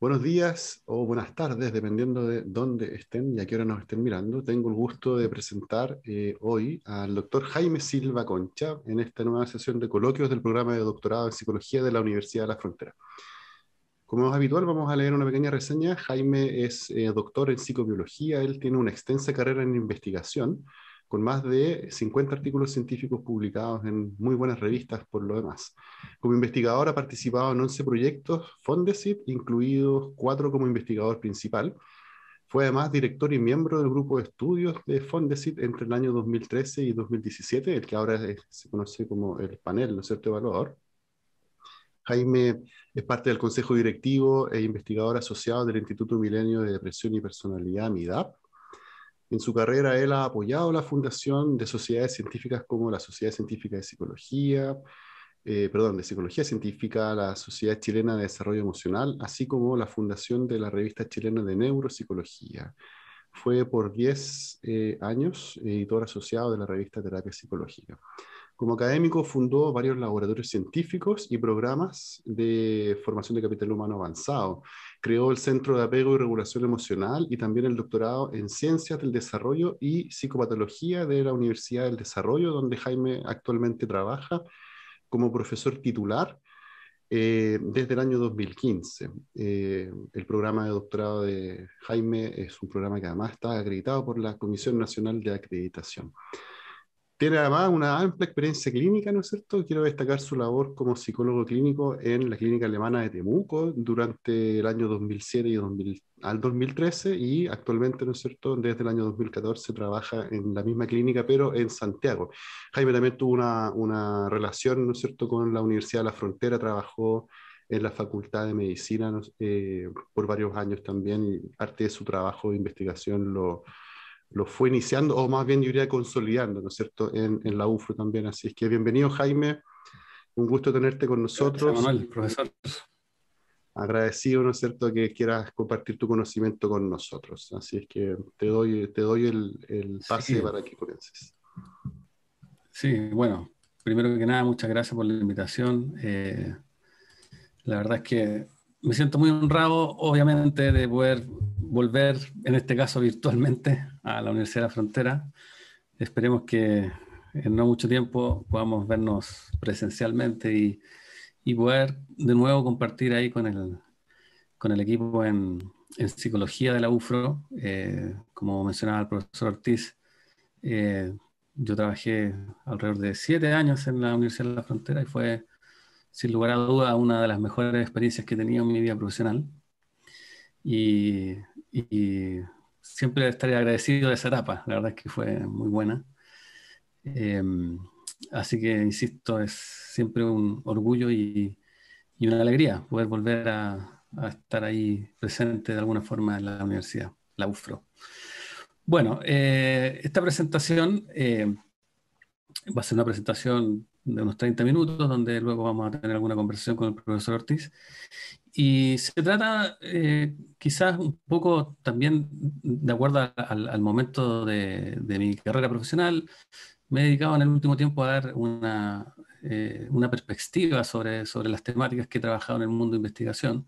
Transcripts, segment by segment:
Buenos días o buenas tardes, dependiendo de dónde estén y a qué hora nos estén mirando. Tengo el gusto de presentar eh, hoy al doctor Jaime Silva Concha en esta nueva sesión de coloquios del programa de doctorado en psicología de la Universidad de la Frontera. Como es habitual, vamos a leer una pequeña reseña. Jaime es eh, doctor en psicobiología, él tiene una extensa carrera en investigación con más de 50 artículos científicos publicados en muy buenas revistas por lo demás. Como investigador ha participado en 11 proyectos Fondesit, incluidos cuatro como investigador principal. Fue además director y miembro del grupo de estudios de Fondesit entre el año 2013 y 2017, el que ahora se conoce como el panel, ¿no es cierto?, evaluador. Jaime es parte del Consejo Directivo e investigador asociado del Instituto Milenio de Depresión y Personalidad, MIDAP, en su carrera él ha apoyado la fundación de sociedades científicas como la Sociedad Científica de Psicología, eh, perdón, de Psicología Científica, la Sociedad Chilena de Desarrollo Emocional, así como la fundación de la Revista Chilena de Neuropsicología. Fue por 10 eh, años eh, editor asociado de la revista Terapia Psicológica. Como académico fundó varios laboratorios científicos y programas de formación de capital humano avanzado, Creó el Centro de Apego y Regulación Emocional y también el doctorado en Ciencias del Desarrollo y Psicopatología de la Universidad del Desarrollo, donde Jaime actualmente trabaja como profesor titular eh, desde el año 2015. Eh, el programa de doctorado de Jaime es un programa que además está acreditado por la Comisión Nacional de Acreditación. Tiene además una amplia experiencia clínica, ¿no es cierto? Quiero destacar su labor como psicólogo clínico en la clínica alemana de Temuco durante el año 2007 y 2000, al 2013 y actualmente, ¿no es cierto?, desde el año 2014 trabaja en la misma clínica, pero en Santiago. Jaime también tuvo una, relación, ¿no es cierto?, con la Universidad de la Frontera, trabajó en la Facultad de Medicina eh, por varios años también y parte de su trabajo de investigación lo lo fue iniciando, o más bien yo diría consolidando, ¿no es cierto?, en, la UFRO también. Así es que bienvenido, Jaime. Un gusto tenerte con nosotros. profesor. Agradecido, ¿no es cierto?, que quieras compartir tu conocimiento con nosotros. Así es que te doy, te doy el, el pase para que comiences. Sí, bueno, primero que nada, muchas gracias por la invitación. Eh, la verdad es que me siento muy honrado, obviamente, de poder volver, en este caso virtualmente, a la Universidad de la Frontera. Esperemos que en no mucho tiempo podamos vernos presencialmente y, poder de nuevo compartir ahí con el, con el equipo en, psicología de la UFRO. Eh, como mencionaba el profesor Ortiz, eh, yo trabajé alrededor de siete años en la Universidad de la Frontera y fue sin lugar a duda, una de las mejores experiencias que he tenido en mi vida profesional. Y, siempre estaré agradecido de esa etapa, la verdad es que fue muy buena. Em, así que, insisto, es siempre un orgullo y, una alegría poder volver a, estar ahí presente de alguna forma en la universidad, la UFRO. Bueno, eh, esta presentación eh, va a ser una presentación de unos 30 minutos, donde luego vamos a tener alguna conversación con el profesor Ortiz. Y se trata eh, quizás un poco también de acuerdo al, momento de, mi carrera profesional. Me he dedicado en el último tiempo a dar una, eh, una perspectiva sobre, sobre las temáticas que he trabajado en el mundo de investigación.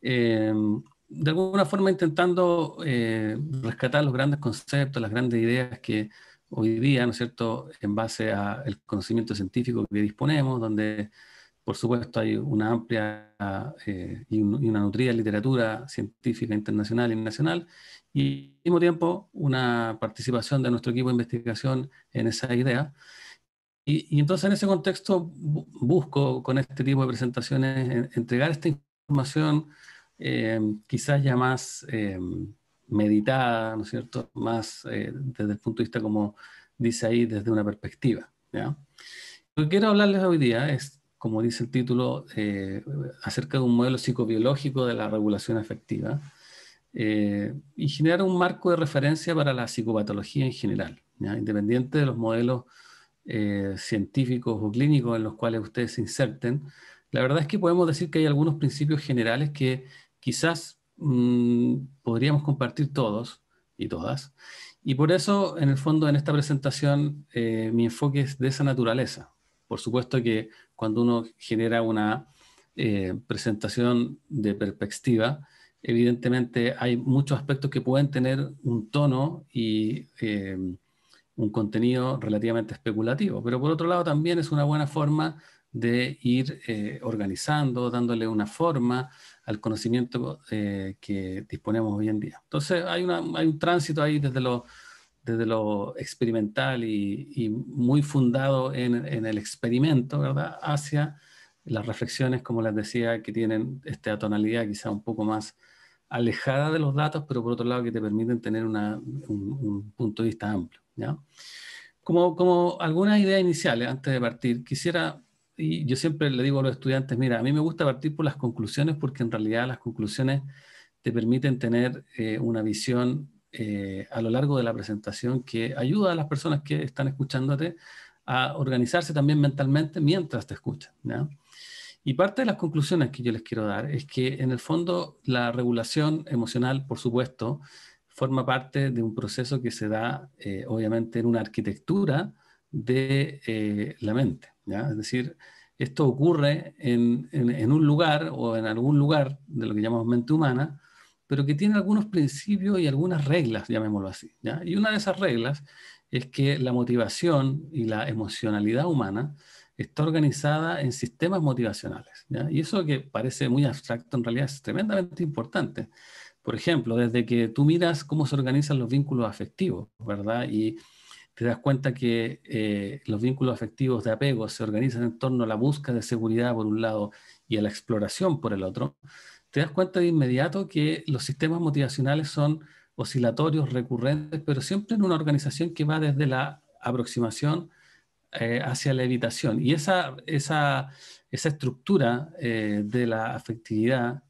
Em, de alguna forma intentando eh, rescatar los grandes conceptos, las grandes ideas que, hoy día, ¿no es cierto?, en base al conocimiento científico que disponemos, donde por supuesto hay una amplia eh, y, una nutrida literatura científica internacional y nacional, y al mismo tiempo una participación de nuestro equipo de investigación en esa idea. Y, entonces en ese contexto busco con este tipo de presentaciones entregar esta información eh, quizás ya más... Eh, meditada, ¿no es cierto? Más eh, desde el punto de vista, como dice ahí, desde una perspectiva. ¿ya? Lo que quiero hablarles hoy día es, como dice el título, eh, acerca de un modelo psicobiológico de la regulación afectiva eh, y generar un marco de referencia para la psicopatología en general, independiente de los modelos científicos o clínicos en los cuales ustedes se inserten. La verdad es que podemos decir que hay algunos principios generales que quizás Mm, podríamos compartir todos y todas. Y por eso, en el fondo, en esta presentación, eh, mi enfoque es de esa naturaleza. Por supuesto que cuando uno genera una eh, presentación de perspectiva, evidentemente hay muchos aspectos que pueden tener un tono y eh, un contenido relativamente especulativo, pero por otro lado también es una buena forma de ir organizando, dándole una forma, al conocimiento eh, que disponemos hoy en día. Entonces hay, un tránsito ahí desde lo, desde lo experimental y, muy fundado en, el experimento, ¿verdad? Hacia las reflexiones, como les decía, que tienen esta tonalidad quizá un poco más alejada de los datos, pero por otro lado que te permiten tener un, punto de vista amplio. Como, como algunas ideas iniciales, antes de partir, quisiera y yo siempre le digo a los estudiantes, mira, a mí me gusta partir por las conclusiones porque en realidad las conclusiones te permiten tener eh, una visión eh, a lo largo de la presentación que ayuda a las personas que están escuchándote a organizarse también mentalmente mientras te escuchan. Y parte de las conclusiones que yo les quiero dar es que en el fondo la regulación emocional, por supuesto, forma parte de un proceso que se da eh, obviamente en una arquitectura de la mente. Es decir, esto ocurre en, un lugar o en algún lugar de lo que llamamos mente humana, pero que tiene algunos principios y algunas reglas, llamémoslo así. Y una de esas reglas es que la motivación y la emocionalidad humana está organizada en sistemas motivacionales. Y eso que parece muy abstracto en realidad es tremendamente importante. Por ejemplo, desde que tú miras cómo se organizan los vínculos afectivos, ¿verdad? Y te das cuenta que eh, los vínculos afectivos de apego se organizan en torno a la búsqueda de seguridad por un lado y a la exploración por el otro, te das cuenta de inmediato que los sistemas motivacionales son oscilatorios, recurrentes, pero siempre en una organización que va desde la aproximación eh, hacia la evitación. Y esa, esa, estructura eh, de la afectividad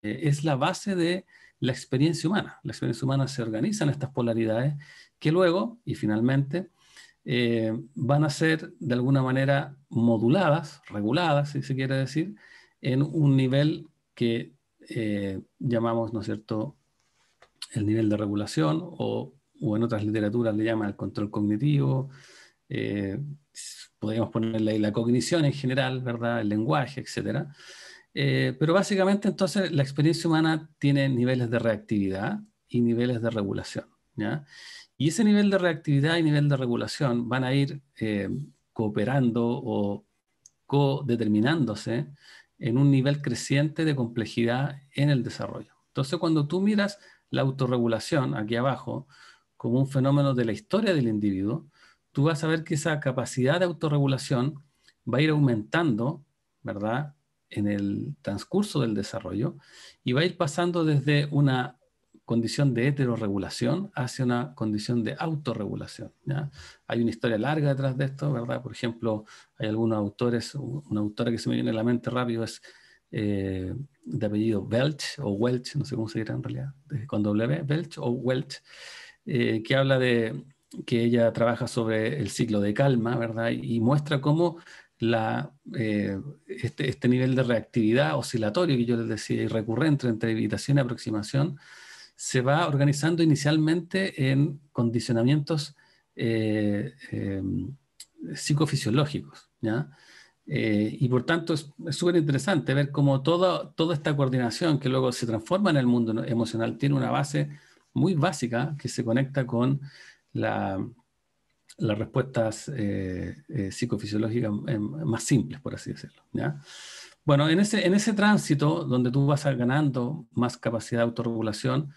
es la base de la experiencia humana. La experiencia humana se organiza en estas polaridades que luego, y finalmente, eh, van a ser de alguna manera moduladas, reguladas, si se quiere decir, en un nivel que eh, llamamos, ¿no es cierto?, el nivel de regulación o, en otras literaturas le llaman el control cognitivo, eh, podríamos ponerle la cognición en general, ¿verdad?, el lenguaje, etc. pero básicamente entonces la experiencia humana tiene niveles de reactividad y niveles de regulación. ¿ya? Y ese nivel de reactividad y nivel de regulación van a ir eh, cooperando o co-determinándose en un nivel creciente de complejidad en el desarrollo. Entonces, cuando tú miras la autorregulación aquí abajo como un fenómeno de la historia del individuo, tú vas a ver que esa capacidad de autorregulación va a ir aumentando, ¿verdad? En el transcurso del desarrollo y va a ir pasando desde una condición de heteroregulación hacia una condición de autorregulación. Hay una historia larga detrás de esto, ¿verdad? Por ejemplo, hay algunos autores, una autora que se me viene a la mente rápido es eh, de apellido Belch o Welch, no sé cómo se dirá en realidad, con W, belch o Welch, eh, que habla de que ella trabaja sobre el ciclo de calma, ¿verdad? Y muestra cómo la, eh, este, este, nivel de reactividad oscilatorio que yo les decía y recurrente entre evitación y aproximación se va organizando inicialmente en condicionamientos eh, eh, psicofisiológicos. Eh, y por tanto es súper interesante ver cómo toda, esta coordinación que luego se transforma en el mundo emocional tiene una base muy básica que se conecta con la, las respuestas psicofisiológicas más simples, por así decirlo. Bueno, en ese, en ese tránsito donde tú vas ganando más capacidad de autorregulación,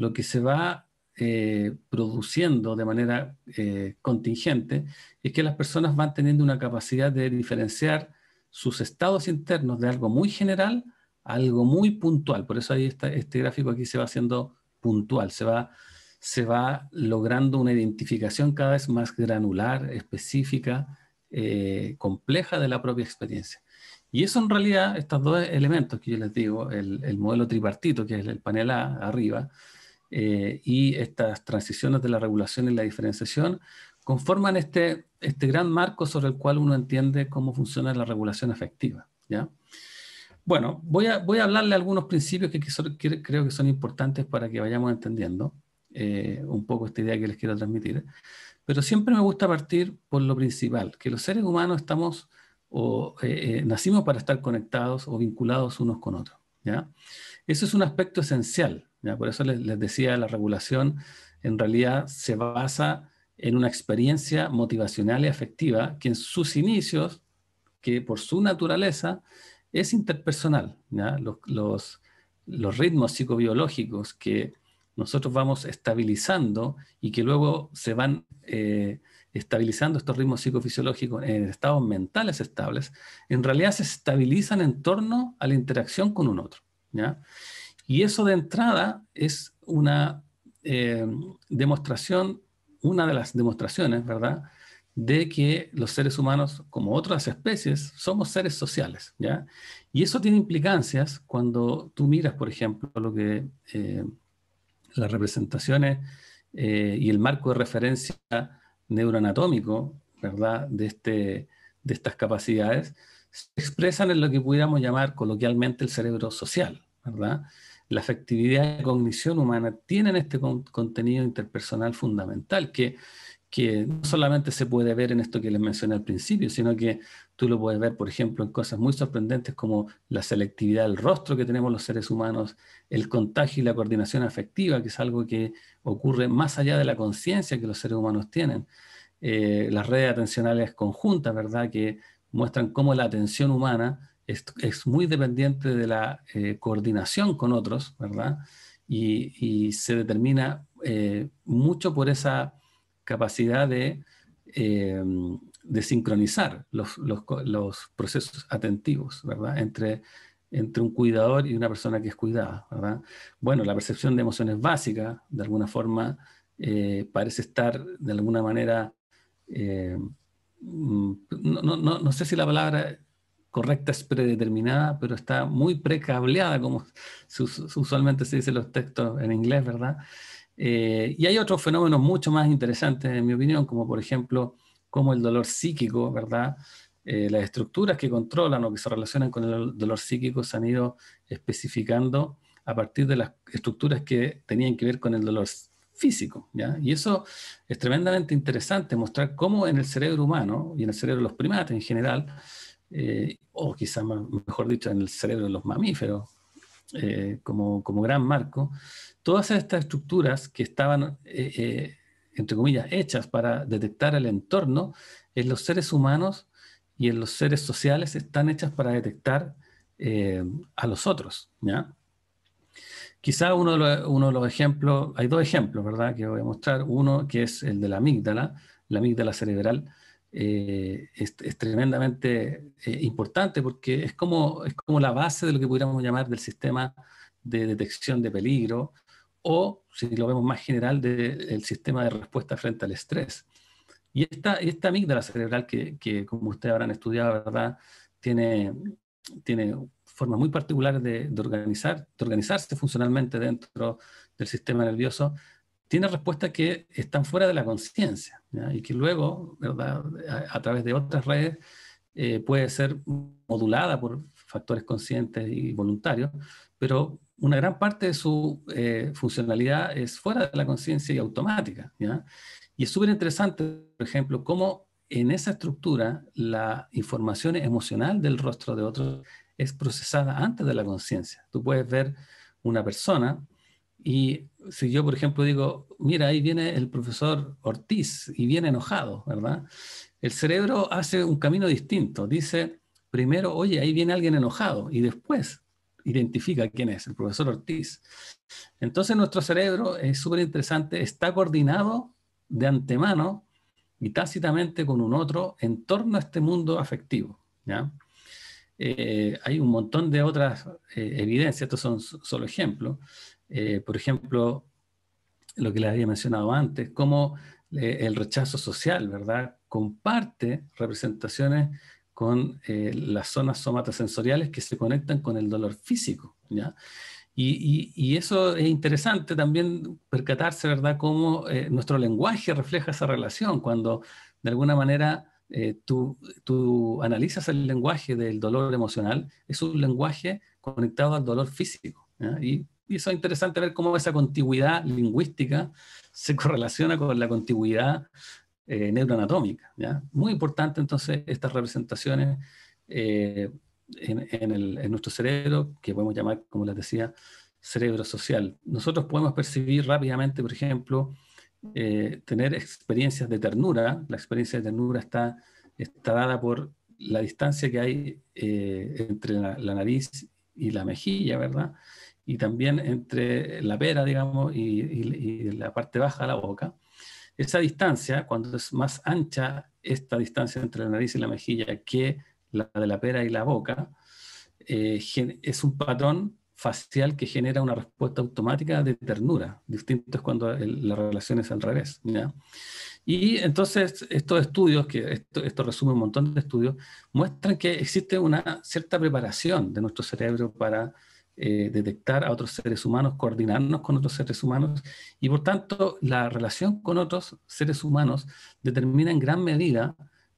lo que se va eh, produciendo de manera eh, contingente es que las personas van teniendo una capacidad de diferenciar sus estados internos de algo muy general a algo muy puntual. Por eso ahí está, este gráfico aquí se va haciendo puntual, se va, se va logrando una identificación cada vez más granular, específica, eh, compleja de la propia experiencia. Y eso en realidad, estos dos elementos que yo les digo, el modelo tripartito, que es el panel A arriba, eh, y estas transiciones de la regulación y la diferenciación conforman este, este gran marco sobre el cual uno entiende cómo funciona la regulación efectiva. Bueno, voy a, voy hablarle algunos principios que, creo que son importantes para que vayamos entendiendo eh, un poco esta idea que les quiero transmitir. Pero siempre me gusta partir por lo principal, que los seres humanos estamos o eh, nacimos para estar conectados o vinculados unos con otros. ¿ya? Eso es un aspecto esencial por eso les, decía, la regulación en realidad se basa en una experiencia motivacional y afectiva que en sus inicios, que por su naturaleza, es interpersonal. Los, los, ritmos psicobiológicos que nosotros vamos estabilizando y que luego se van eh, estabilizando estos ritmos psicofisiológicos en estados mentales estables, en realidad se estabilizan en torno a la interacción con un otro. ¿ya? Y eso de entrada es una eh, demostración, una de las demostraciones, ¿verdad? De que los seres humanos, como otras especies, somos seres sociales, ¿ya? Y eso tiene implicancias cuando tú miras, por ejemplo, lo que eh, las representaciones eh, y el marco de referencia neuroanatómico, ¿verdad? De, este, de estas capacidades, se expresan en lo que pudiéramos llamar coloquialmente el cerebro social, ¿verdad? la afectividad y la cognición humana tienen este contenido interpersonal fundamental que, que no solamente se puede ver en esto que les mencioné al principio, sino que tú lo puedes ver, por ejemplo, en cosas muy sorprendentes como la selectividad del rostro que tenemos los seres humanos, el contagio y la coordinación afectiva, que es algo que ocurre más allá de la conciencia que los seres humanos tienen. Eh, las redes atencionales conjuntas, ¿verdad?, que muestran cómo la atención humana es, muy dependiente de la eh, coordinación con otros, ¿verdad? Y, se determina eh, mucho por esa capacidad de, eh, de sincronizar los, procesos atentivos, ¿verdad? Entre, entre un cuidador y una persona que es cuidada, ¿verdad? Bueno, la percepción de emociones básica, de alguna forma, parece estar de alguna manera, mm, no, no, sé si la palabra correcta es predeterminada, pero está muy precableada, como usualmente se dice en los textos en inglés, ¿verdad? Eh, y hay otros fenómenos mucho más interesantes, en mi opinión, como por ejemplo, como el dolor psíquico, ¿verdad? Eh, las estructuras que controlan o que se relacionan con el dolor psíquico se han ido especificando a partir de las estructuras que tenían que ver con el dolor físico. ¿ya? Y eso es tremendamente interesante, mostrar cómo en el cerebro humano y en el cerebro de los primates en general, eh, o quizás mejor dicho, en el cerebro de los mamíferos, eh, como, gran marco, todas estas estructuras que estaban, eh, entre comillas, hechas para detectar el entorno, en los seres humanos y en los seres sociales están hechas para detectar a los otros. Quizá uno de, uno de los ejemplos, hay dos ejemplos, ¿verdad?, que voy a mostrar. Uno que es el de la amígdala, la amígdala cerebral, eh, es, tremendamente eh, importante porque es como, es como la base de lo que pudiéramos llamar del sistema de detección de peligro o, si lo vemos más general, del sistema de respuesta frente al estrés. Y esta, esta amígdala cerebral que, que, como ustedes habrán estudiado, ¿verdad? Tiene, tiene formas muy particulares organizar, de organizarse funcionalmente dentro del sistema nervioso, tiene respuestas que están fuera de la conciencia y que luego, ¿verdad? A, través de otras redes, eh, puede ser modulada por factores conscientes y voluntarios, pero una gran parte de su eh, funcionalidad es fuera de la conciencia y automática. Y es súper interesante, por ejemplo, cómo en esa estructura la información emocional del rostro de otro es procesada antes de la conciencia. Tú puedes ver una persona y si yo, por ejemplo, digo, mira, ahí viene el profesor Ortiz y viene enojado, ¿verdad? El cerebro hace un camino distinto. Dice, primero, oye, ahí viene alguien enojado y después identifica quién es, el profesor Ortiz. Entonces nuestro cerebro, es súper interesante, está coordinado de antemano y tácitamente con un otro en torno a este mundo afectivo. Eh, hay un montón de otras eh, evidencias, estos son solo ejemplos, eh, por ejemplo, lo que les había mencionado antes, cómo eh, el rechazo social, ¿verdad? Comparte representaciones con eh, las zonas somatosensoriales que se conectan con el dolor físico, ¿ya? Y, y, eso es interesante también percatarse, ¿verdad?, cómo nuestro lenguaje refleja esa relación, cuando de alguna manera tú, tú, analizas el lenguaje del dolor emocional, es un lenguaje conectado al dolor físico. ¿ya? Y y eso es interesante ver cómo esa contigüidad lingüística se correlaciona con la contigüidad eh, neuroanatómica. Muy importante entonces estas representaciones eh, en, nuestro cerebro, que podemos llamar, como les decía, cerebro social. Nosotros podemos percibir rápidamente, por ejemplo, eh, tener experiencias de ternura. La experiencia de ternura está, está dada por la distancia que hay entre la nariz y la mejilla, ¿verdad? y también entre la pera, digamos, y, la parte baja de la boca. Esa distancia, cuando es más ancha esta distancia entre la nariz y la mejilla que la de la pera y la boca, eh, es un patrón facial que genera una respuesta automática de ternura. Distinto es cuando la relación es al revés. Y entonces estos estudios, que esto, esto, resume un montón de estudios, muestran que existe una cierta preparación de nuestro cerebro para eh, detectar a otros seres humanos, coordinarnos con otros seres humanos y por tanto la relación con otros seres humanos determina en gran medida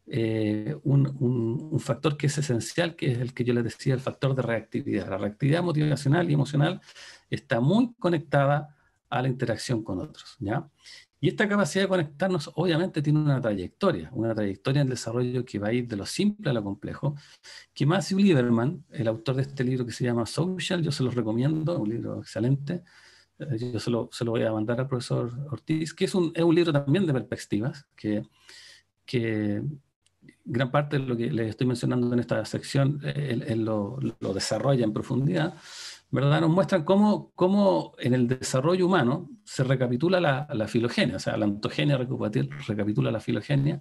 eh, un, factor que es esencial, que es el que yo les decía, el factor de reactividad. La reactividad motivacional y emocional está muy conectada a la interacción con otros. ¿ya? Y esta capacidad de conectarnos obviamente tiene una trayectoria, una trayectoria en desarrollo que va a ir de lo simple a lo complejo, que Matthew Lieberman, el autor de este libro que se llama Social, yo se lo recomiendo, un libro excelente, eh, yo se lo, voy a mandar al profesor Ortiz, que es un, un libro también de perspectivas, que, gran parte de lo que les estoy mencionando en esta sección, eh, lo, lo, desarrolla en profundidad, ¿verdad? Nos muestran cómo, cómo en el desarrollo humano se recapitula la, filogenia, o sea, la ontogenia recapitula la filogenia,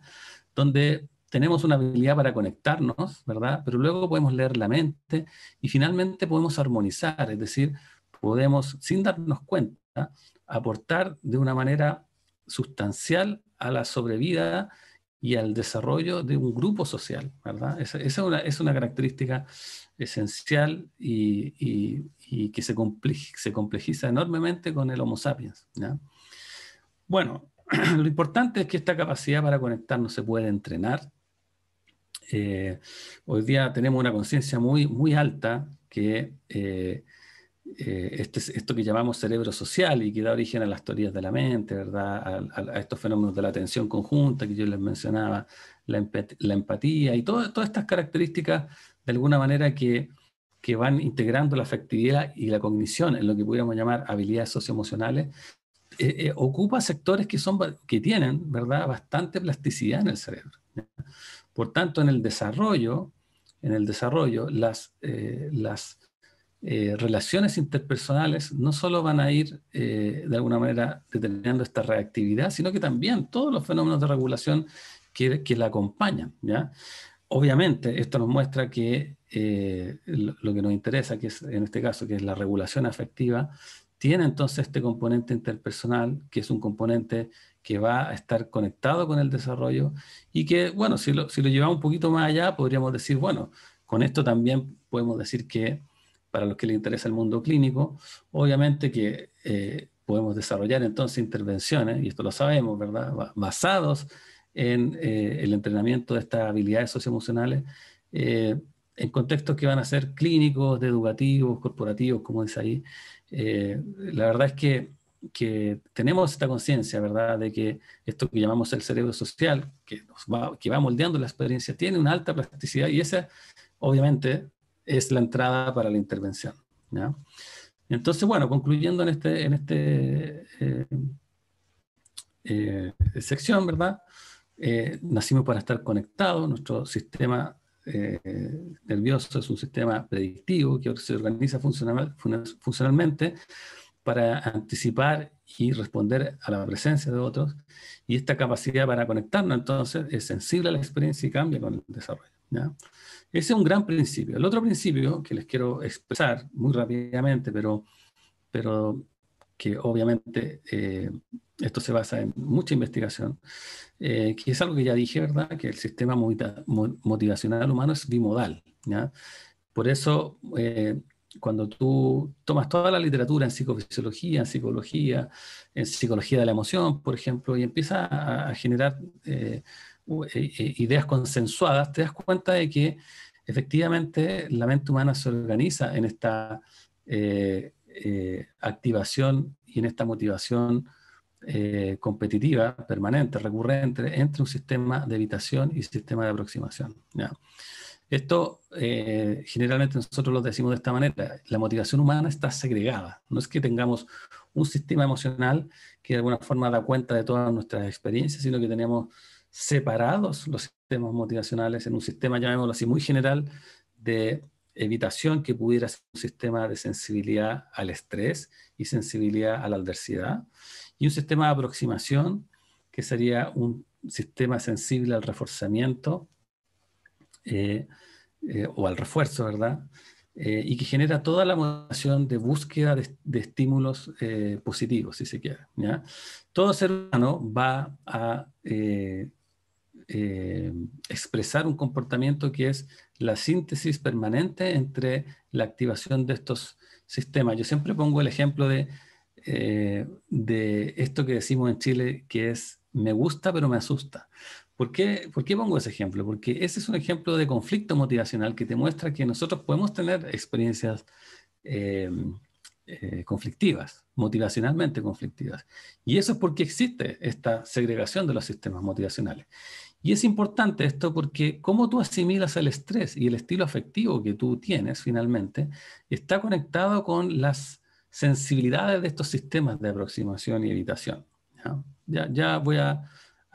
donde tenemos una habilidad para conectarnos, ¿verdad? Pero luego podemos leer la mente y finalmente podemos armonizar, es decir, podemos, sin darnos cuenta, aportar de una manera sustancial a la sobrevida y al desarrollo de un grupo social, ¿verdad? Esa, es, una, característica esencial y, y, y que se, complejiza, enormemente con el Homo sapiens. Bueno, lo importante es que esta capacidad para conectar no se puede entrenar. Eh, hoy día tenemos una conciencia muy, muy alta que eh, eh, este esto que llamamos cerebro social y que da origen a las teorías de la mente, ¿verdad? A, estos fenómenos de la atención conjunta que yo les mencionaba, la, empatía y todas estas características de alguna manera que que van integrando la afectividad y la cognición en lo que pudiéramos llamar habilidades socioemocionales, eh, eh, ocupa sectores que, son, que tienen ¿verdad? bastante plasticidad en el cerebro. Por tanto, en el desarrollo, en el desarrollo las, eh, las relaciones interpersonales no solo van a ir de alguna manera determinando esta reactividad, sino que también todos los fenómenos de regulación que, que la acompañan. ¿ya? obviamente esto nos muestra que eh, lo, que nos interesa, que es en este caso, que es la regulación afectiva, tiene entonces este componente interpersonal, que es un componente que va a estar conectado con el desarrollo y que, bueno, si lo, llevamos un poquito más allá, podríamos decir, bueno, con esto también podemos decir que para los que les interesa el mundo clínico, obviamente que eh, podemos desarrollar entonces intervenciones, y esto lo sabemos, ¿verdad? Basados en eh, el entrenamiento de estas habilidades socioemocionales eh, en contextos que van a ser clínicos, educativos, corporativos, como es ahí. Eh, la verdad es que, tenemos esta conciencia, ¿verdad?, de que esto que llamamos el cerebro social, que, va, que va moldeando la experiencia, tiene una alta plasticidad y esa, obviamente, es la entrada para la intervención. Entonces, bueno, concluyendo en este, en este sección, ¿verdad? Eh, nacimos para estar conectados, nuestro sistema eh, nervioso es un sistema predictivo que se organiza funcionalmente para anticipar y responder a la presencia de otros. Y esta capacidad para conectarnos entonces es sensible a la experiencia y cambia con el desarrollo. Ese es un gran principio. El otro principio que les quiero expresar muy rápidamente, pero, pero que obviamente eh, esto se basa en mucha investigación, eh, que es algo que ya dije, ¿verdad? Que el sistema motivacional humano es bimodal. Por eso, eh, cuando tú tomas toda la literatura en psicofisiología, en psicología, en psicología de la emoción, por ejemplo, y empiezas a, generar ideas consensuadas, te das cuenta de que efectivamente la mente humana se organiza en esta... Eh, activación y en esta motivación eh, competitiva, permanente, recurrente, entre un sistema de evitación y sistema de aproximación. Esto eh, generalmente nosotros lo decimos de esta manera, la motivación humana está segregada, no es que tengamos un sistema emocional que de alguna forma da cuenta de todas nuestras experiencias, sino que tenemos separados los sistemas motivacionales en un sistema, llamémoslo así, muy general de evitación que pudiera ser un sistema de sensibilidad al estrés y sensibilidad a la adversidad, y un sistema de aproximación que sería un sistema sensible al reforzamiento eh, eh, o al refuerzo, ¿verdad? Eh, y que genera toda la motivación de búsqueda de, estímulos positivos, si se quiere. Todo ser humano va a expresar un comportamiento que es la síntesis permanente entre la activación de estos sistemas. Yo siempre pongo el ejemplo de, eh, de esto que decimos en Chile, que es me gusta pero me asusta. ¿Por qué, ¿Por pongo ese ejemplo? Porque ese es un ejemplo de conflicto motivacional que te muestra que nosotros podemos tener experiencias eh, eh, conflictivas, motivacionalmente conflictivas. Y eso es porque existe esta segregación de los sistemas motivacionales. Y es importante esto porque cómo tú asimilas el estrés y el estilo afectivo que tú tienes finalmente está conectado con las sensibilidades de estos sistemas de aproximación y evitación. Ya, voy a,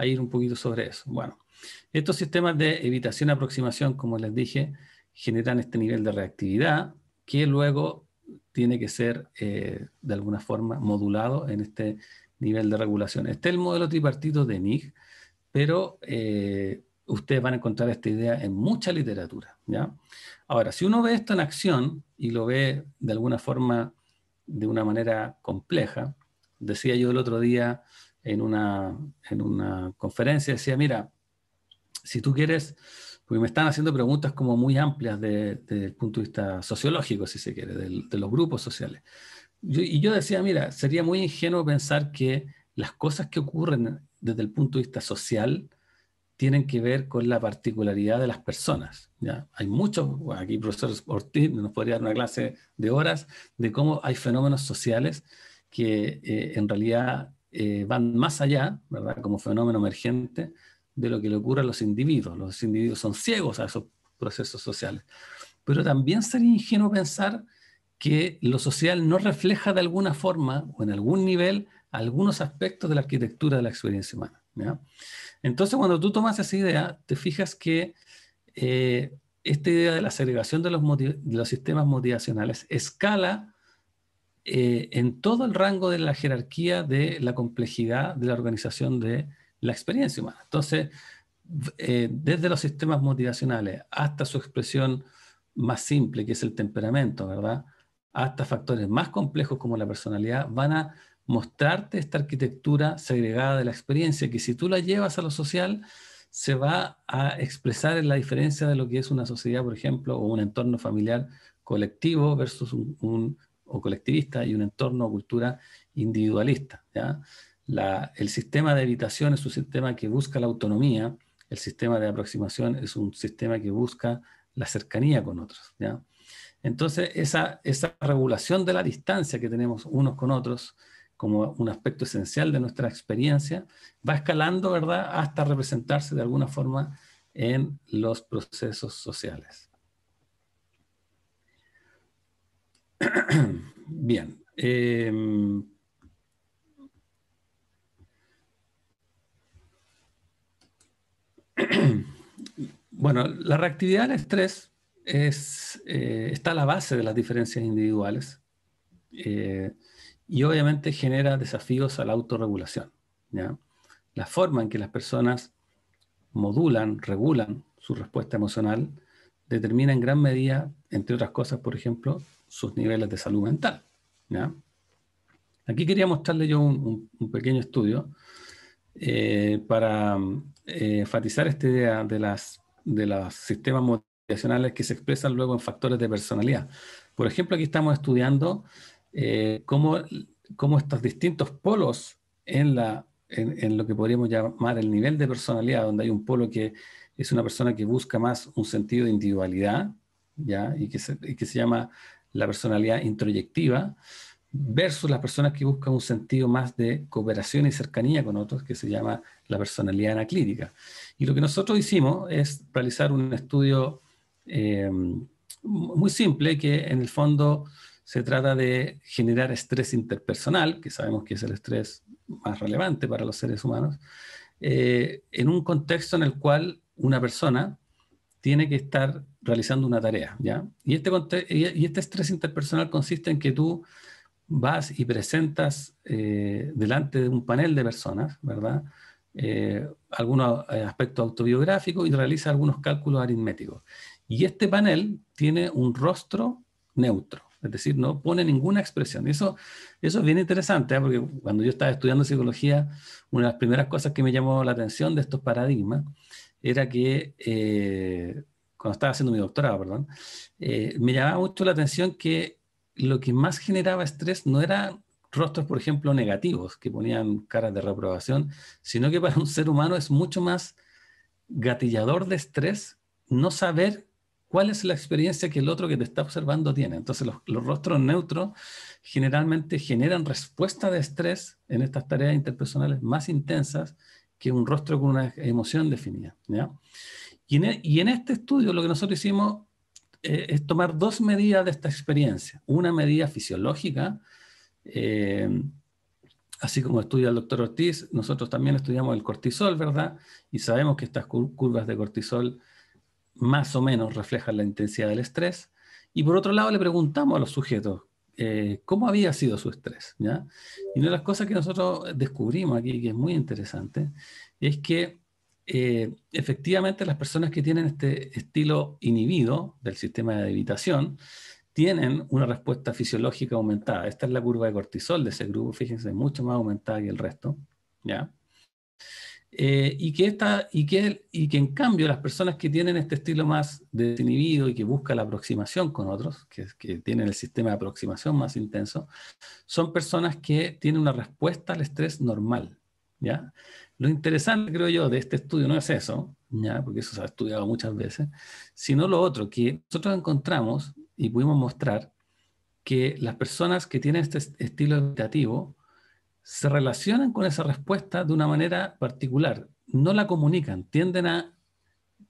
ir un poquito sobre eso. Bueno, estos sistemas de evitación y aproximación, como les dije, generan este nivel de reactividad que luego tiene que ser eh, de alguna forma modulado en este nivel de regulación. Este es el modelo tripartito de NIG pero eh, ustedes van a encontrar esta idea en mucha literatura. ¿ya? Ahora, si uno ve esto en acción y lo ve de alguna forma, de una manera compleja, decía yo el otro día en una, en una conferencia, decía, mira, si tú quieres, porque me están haciendo preguntas como muy amplias desde el punto de vista sociológico, si se quiere, de los grupos sociales. y yo decía, mira, sería muy ingenuo pensar que las cosas que ocurren desde el punto de vista social tienen que ver con la particularidad de las personas. ¿ya? Hay muchos, aquí el profesor Ortiz nos podría dar una clase de horas de cómo hay fenómenos sociales que eh, en realidad eh, van más allá, ¿verdad? como fenómeno emergente, de lo que le ocurre a los individuos. Los individuos son ciegos a esos procesos sociales. Pero también sería ingenuo pensar que lo social no refleja de alguna forma o en algún nivel algunos aspectos de la arquitectura de la experiencia humana. Entonces, cuando tú tomas esa idea, te fijas que eh, esta idea de la segregación de los, sistemas motivacionales escala eh, en todo el rango de la jerarquía de la complejidad de la organización de la experiencia humana. Entonces, eh, desde los sistemas motivacionales hasta su expresión más simple, que es el temperamento, ¿verdad? Hasta factores más complejos como la personalidad, van a mostrarte esta arquitectura segregada de la experiencia, que si tú la llevas a lo social, se va a expresar en la diferencia de lo que es una sociedad, por ejemplo, o un entorno familiar colectivo versus un, o colectivista y un entorno o cultura individualista. el sistema de habitación es un sistema que busca la autonomía, el sistema de aproximación es un sistema que busca la cercanía con otros. Entonces, esa regulación de la distancia que tenemos unos con otros, como un aspecto esencial de nuestra experiencia, va escalando, ¿verdad?, hasta representarse de alguna forma en los procesos sociales. Bien. Em, bueno, la reactividad al estrés es, eh, está a la base de las diferencias individuales. Eh, y obviamente genera desafíos a la autorregulación. La forma en que las personas modulan, regulan su respuesta emocional, determina en gran medida, entre otras cosas, por ejemplo, sus niveles de salud mental. Aquí quería mostrarle yo un, pequeño estudio eh, para eh, enfatizar esta idea de, las, de los sistemas motivacionales que se expresan luego en factores de personalidad. Por ejemplo, aquí estamos estudiando eh, cómo, cómo, estos distintos polos en, la, en, lo que podríamos llamar el nivel de personalidad, donde hay un polo que es una persona que busca más un sentido de individualidad, ¿ya? Y que se, que se llama la personalidad introyectiva, versus las personas que buscan un sentido más de cooperación y cercanía con otros, que se llama la personalidad anaclítica. Y lo que nosotros hicimos es realizar un estudio eh, muy simple que en el fondo se trata de generar estrés interpersonal, que sabemos que es el estrés más relevante para los seres humanos, eh, en un contexto en el cual una persona tiene que estar realizando una tarea. ¿ya? Y, este, y este estrés interpersonal consiste en que tú vas y presentas eh, delante de un panel de personas, ¿verdad? Eh, algunos aspectos autobiográficos y realiza algunos cálculos aritméticos. Y este panel tiene un rostro neutro. Es decir, no pone ninguna expresión. Eso, eso es bien interesante, ¿eh? porque cuando yo estaba estudiando psicología, una de las primeras cosas que me llamó la atención de estos paradigmas era que, eh, cuando estaba haciendo mi doctorado, eh, me llamaba mucho la atención que lo que más generaba estrés no eran rostros, por ejemplo, negativos, que ponían caras de reprobación, sino que para un ser humano es mucho más gatillador de estrés no saber cuál es la experiencia que el otro que te está observando tiene. Entonces, los, rostros neutros generalmente generan respuesta de estrés en estas tareas interpersonales más intensas que un rostro con una emoción definida. E, y, en este estudio lo que nosotros hicimos eh, es tomar dos medidas de esta experiencia. Una medida fisiológica, eh, así como estudia el doctor Ortiz, nosotros también estudiamos el cortisol, ¿verdad? Y sabemos que estas curvas de cortisol más o menos refleja la intensidad del estrés. Y por otro lado, le preguntamos a los sujetos eh, cómo había sido su estrés. ¿Ya? Y una de las cosas que nosotros descubrimos aquí, que es muy interesante, es que eh, efectivamente las personas que tienen este estilo inhibido del sistema de evitación tienen una respuesta fisiológica aumentada. Esta es la curva de cortisol de ese grupo, fíjense, mucho más aumentada que el resto. ¿ya? Eh, y, que y, que, y que en cambio las personas que tienen este estilo más desinhibido y que busca la aproximación con otros, que, tienen el sistema de aproximación más intenso, son personas que tienen una respuesta al estrés normal. ¿ya? Lo interesante, creo yo, de este estudio no es eso, ¿ya? porque eso se ha estudiado muchas veces, sino lo otro, que nosotros encontramos y pudimos mostrar que las personas que tienen este estilo evitativo se relacionan con esa respuesta de una manera particular, no la comunican, tienden a,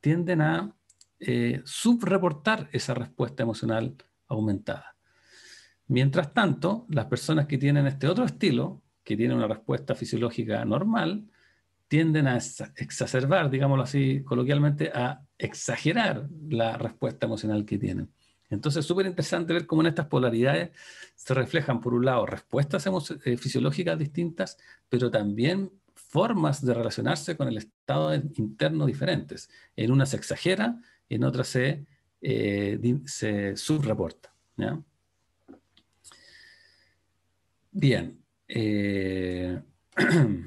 tienden a eh, subreportar esa respuesta emocional aumentada. Mientras tanto, las personas que tienen este otro estilo, que tienen una respuesta fisiológica normal, tienden a exacerbar, digámoslo así coloquialmente, a exagerar la respuesta emocional que tienen. Entonces, súper interesante ver cómo en estas polaridades se reflejan, por un lado, respuestas eh, fisiológicas distintas, pero también formas de relacionarse con el estado interno diferentes. En una se exagera, en otra se, eh, subreporta. ¿ya? Bien. Eh,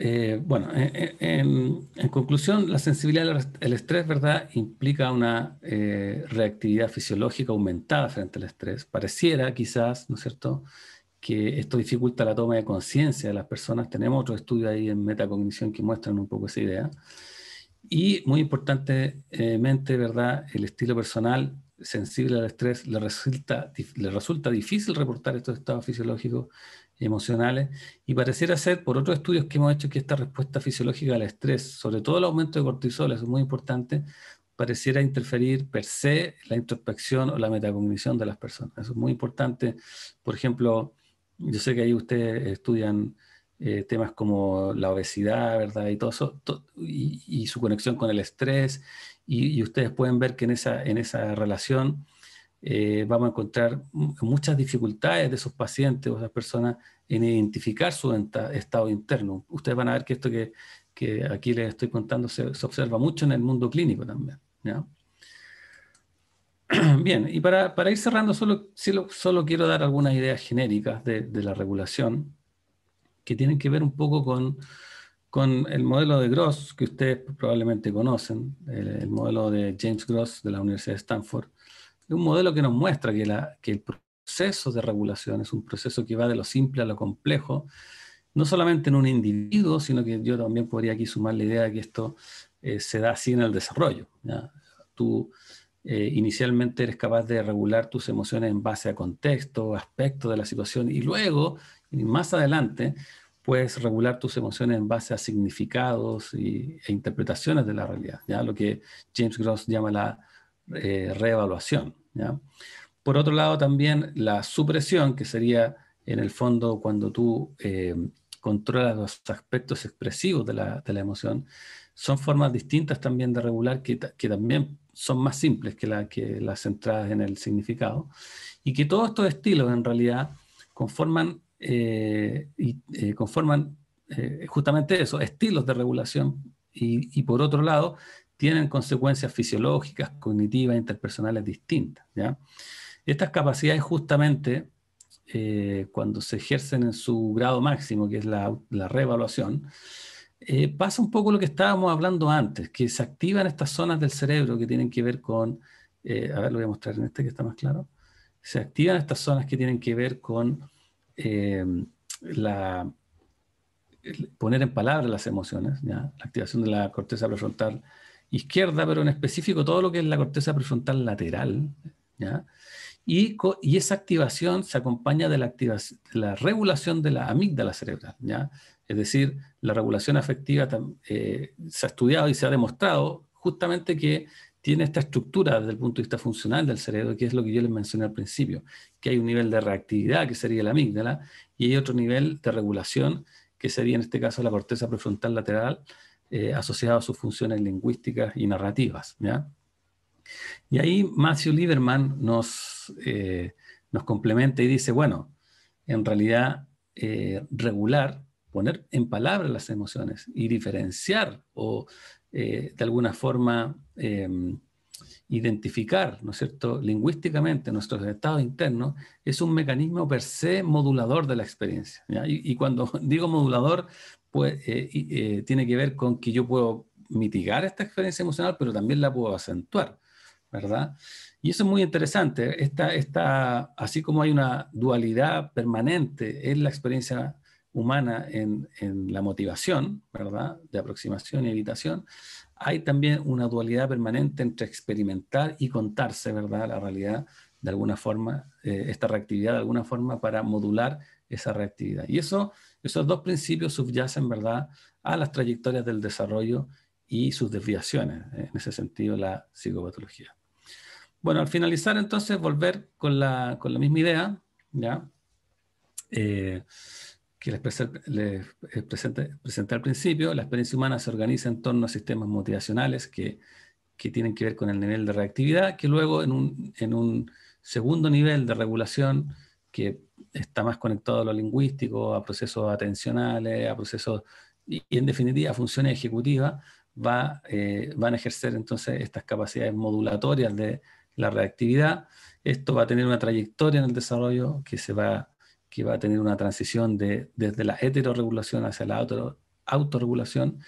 Eh, bueno, eh, eh, en, conclusión, la sensibilidad al estrés, ¿verdad?, implica una reactividad fisiológica aumentada frente al estrés. Pareciera, quizás, ¿no es cierto?, que esto dificulta la toma de conciencia de las personas. Tenemos otro estudio ahí en metacognición que muestran un poco esa idea. Y muy importantemente, ¿verdad?, el estilo personal sensible al estrés le resulta, le resulta difícil reportar estos estados fisiológicos emocionales, y pareciera ser, por otros estudios que hemos hecho, que esta respuesta fisiológica al estrés, sobre todo el aumento de cortisol, eso es muy importante, pareciera interferir per se la introspección o la metacognición de las personas. Eso es muy importante. Por ejemplo, yo sé que ahí ustedes estudian eh, temas como la obesidad, ¿verdad? Y todo eso, y, su conexión con el estrés, y, ustedes pueden ver que en esa, en esa relación eh, vamos a encontrar muchas dificultades de esos pacientes o esas personas en identificar su estado interno. Ustedes van a ver que esto que, aquí les estoy contando se, observa mucho en el mundo clínico también. Bien, y para, para, ir cerrando, solo, solo quiero dar algunas ideas genéricas de, la regulación que tienen que ver un poco con, con el modelo de Gross, que ustedes probablemente conocen, el, modelo de James Gross de la Universidad de Stanford, es un modelo que nos muestra que, el proceso de regulación es un proceso que va de lo simple a lo complejo, no solamente en un individuo, sino que yo también podría aquí sumar la idea de que esto eh, se da así en el desarrollo. Tú eh, inicialmente eres capaz de regular tus emociones en base a contexto, aspecto de la situación, y luego, más adelante, puedes regular tus emociones en base a significados e interpretaciones de la realidad, lo que James Gross llama la eh, reevaluación. Por otro lado, también la supresión, que sería en el fondo cuando tú eh, controlas los aspectos expresivos de la, emoción, son formas distintas también de regular que, también son más simples que, la, que las centradas en el significado, y que todos estos estilos en realidad conforman, eh, justamente eso, estilos de regulación, y, por otro lado, tienen consecuencias fisiológicas, cognitivas, interpersonales distintas. ¿ya? Estas capacidades justamente, eh, cuando se ejercen en su grado máximo, que es la, la reevaluación, eh, pasa un poco lo que estábamos hablando antes, que se activan estas zonas del cerebro que tienen que ver con, eh, a ver, lo voy a mostrar en este que está más claro, se activan estas zonas que tienen que ver con la, poner en palabras las emociones, la activación de la corteza prefrontal izquierda, pero en específico todo lo que es la corteza prefrontal lateral, Y, y esa activación se acompaña de la, de la regulación de la amígdala cerebral, ¿ya? Es decir, la regulación afectiva eh, se ha estudiado y se ha demostrado justamente que tiene esta estructura desde el punto de vista funcional del cerebro, que es lo que yo les mencioné al principio, que hay un nivel de reactividad, que sería la amígdala, y hay otro nivel de regulación, que sería en este caso la corteza prefrontal lateral, eh, asociado a sus funciones lingüísticas y narrativas. Y ahí Matthew Lieberman nos, eh, nos complementa y dice, bueno, en realidad eh, regular, poner en palabras las emociones y diferenciar o de alguna forma em, identificar, ¿no es cierto?, lingüísticamente nuestros estados internos, es un mecanismo per se modulador de la experiencia. Y, y, cuando digo modulador, pues eh, eh, tiene que ver con que yo puedo mitigar esta experiencia emocional, pero también la puedo acentuar, ¿verdad? Y eso es muy interesante. Esta, esta, así como hay una dualidad permanente en la experiencia humana en, en, la motivación, ¿verdad? De aproximación y evitación, hay también una dualidad permanente entre experimentar y contarse, ¿verdad? La realidad de alguna forma, eh, esta reactividad de alguna forma para modular esa reactividad. Y eso esos dos principios subyacen, ¿verdad?, a las trayectorias del desarrollo y sus desviaciones, en ese sentido la psicopatología. Bueno, al finalizar entonces, volver con la, con la misma idea, eh, que les, eh, presenté, al principio, la experiencia humana se organiza en torno a sistemas motivacionales que, que tienen que ver con el nivel de reactividad, que luego en un, en un segundo nivel de regulación que está más conectado a lo lingüístico, a procesos atencionales, a procesos, y, en definitiva a funciones ejecutivas, va, eh, van a ejercer entonces estas capacidades modulatorias de la reactividad. Esto va a tener una trayectoria en el desarrollo que, se va, que va a tener una transición de, desde la heteroregulación hacia la autorregulación